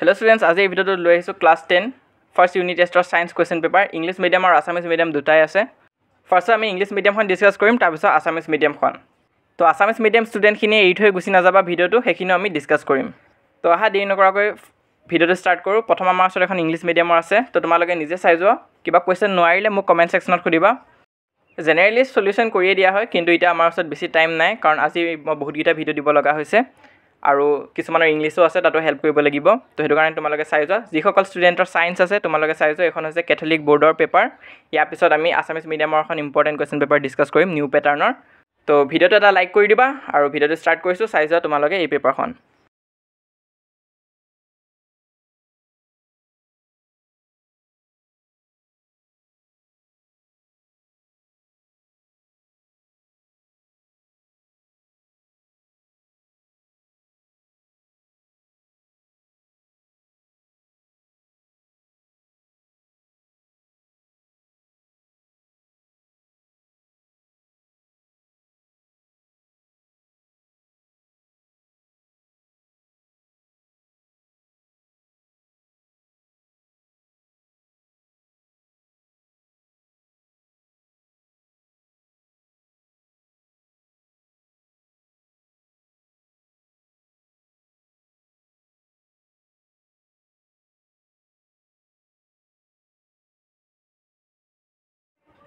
hello' students আজি এই ভিডিঅ'টো লৈ আহিছোঁ ক্লাছ টেন ফাৰ্ষ্ট ইউনিট টেষ্টৰ science question paper English medium আৰু আছামিজ মিডিয়াম দুটাই আছে ফাৰ্ষ্টত আমি ইংলিছ মিডিয়ামখন ডিছকাছ কৰিম তাৰপিছত আছামিজ মিডিয়ামখন তো আছামিজ মিডিয়াম ষ্টুডেণ্টখিনিয়ে এৰি থৈ গুচি নাযাবা ভিডিঅ'টো সেইখিনিও আমি ডিছকাছ কৰিম তো অহা দেৰি নকৰাকৈ ভিডিঅ'টো ষ্টাৰ্ট কৰোঁ প্ৰথম আমাৰ ওচৰত এখন ইংলিছ মিডিয়ামৰ আছে তো তোমালোকে নিজে চাই যোৱা কিবা কুৱেশ্যন নোৱাৰিলে মোক কমেণ্ট ছেকশ্যনত সুধিবা জেনেৰেলি চলিউশ্যন কৰিয়ে দিয়া হয় কিন্তু এতিয়া আমাৰ ওচৰত বেছি টাইম নাই কাৰণ আজি মই বহুতকেইটা ভিডিঅ' দিব লগা হৈছে আৰু কিছুমানৰ ইংলিছো আছে তাতো হেল্প কৰিব লাগিব তো সেইটো কাৰণে তোমালোকে চাই যোৱা যিসকল ষ্টুডেণ্টৰ চায়েন্স আছে তোমালোকে চাই যোৱা এইখন হৈছে কেথলিক বৰ্ডৰ পেপাৰ ইয়াৰ পিছত আমি আছামিজ মিডিয়ামৰ এখন ইম্পৰ্টেণ্ট কুৱেশ্যন পেপাৰ ডিছকাছ কৰিম নিউ পেটাৰ্ণৰ তো ভিডিঅ'টো এটা লাইক কৰি দিবা আৰু ভিডিঅ'টো ষ্টাৰ্ট কৰিছোঁ চাই যোৱা তোমালোকে এই পেপাৰখন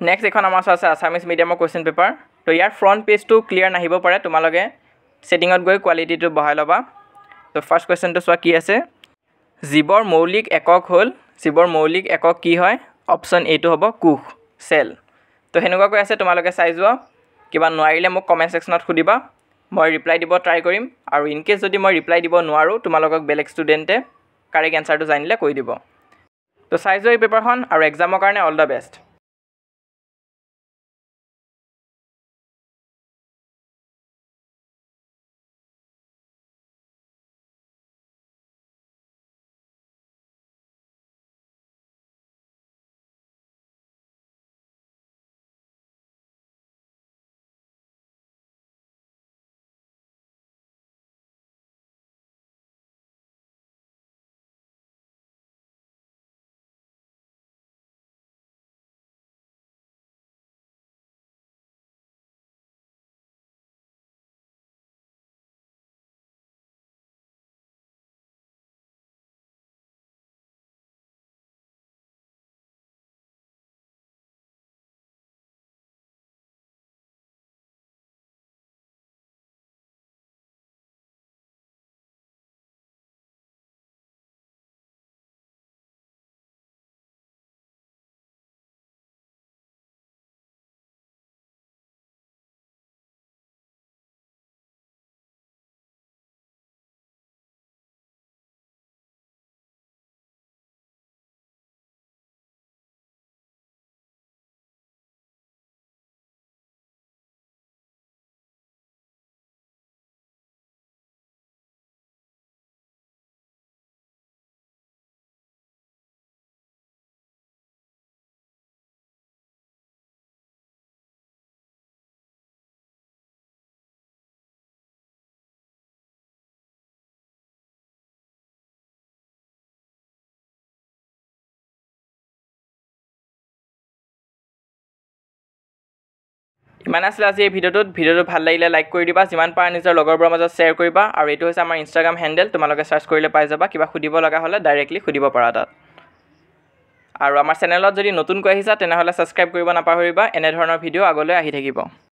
নেক্সট এখন আমাৰ ওচৰত আছে আছামিজ মিডিয়ামৰ কুৱেশ্যন পেপাৰ ত' ইয়াৰ ফ্ৰণ্ট পেজটো ক্লিয়াৰ নাহিব পাৰে তোমালোকে ছেটিঙত গৈ কোৱালিটিটো বঢ়াই ল'বা ত' ফাৰ্ষ্ট কুৱেশ্যনটো চোৱা কি আছে জীৱৰ মৌলিক একক হ'ল জীৱৰ মৌলিক একক কি হয় অপশ্যন এইটো হ'ব কোষ চেল ত' সেনেকুৱাকৈ আছে তোমালোকে চাই যোৱা কিবা নোৱাৰিলে মোক কমেণ্ট ছেকশ্যনত সুধিবা মই ৰিপ্লাই দিব ট্ৰাই কৰিম আৰু ইন কেছ যদি মই ৰিপ্লাই দিব নোৱাৰোঁ তোমালোকক বেলেগ ষ্টুডেণ্টে কাৰেক্ট এনচাৰটো জানিলে কৈ দিব ত' চাই যোৱা এই পেপাৰখন আৰু এক্সামৰ কাৰণে অল দ্য বেষ্ট ইমান আছিলে আজি এই ভিডিঅ'টোত ভিডিঅ'টো ভাল লাগিলে লাইক কৰি দিবা যিমান পাৰা নিজৰ লগৰবোৰৰ মাজত শ্বেয়াৰ কৰিবা আৰু এইটো হৈছে আমাৰ ইনষ্টাগ্ৰাম হেণ্ডেল তোমালোকে চাৰ্চ কৰিলে পাই যাবা কিবা সুধিব লগা হ'লে ডাইৰেক্টলি সুধিব পাৰা তাত আৰু আমাৰ চেনেলত যদি নতুনকৈ আহিছা তেনেহ'লে ছাবস্ক্ৰাইব কৰিব নাপাহৰিবা এনেধৰণৰ ভিডিঅ' আগলৈ আহি থাকিব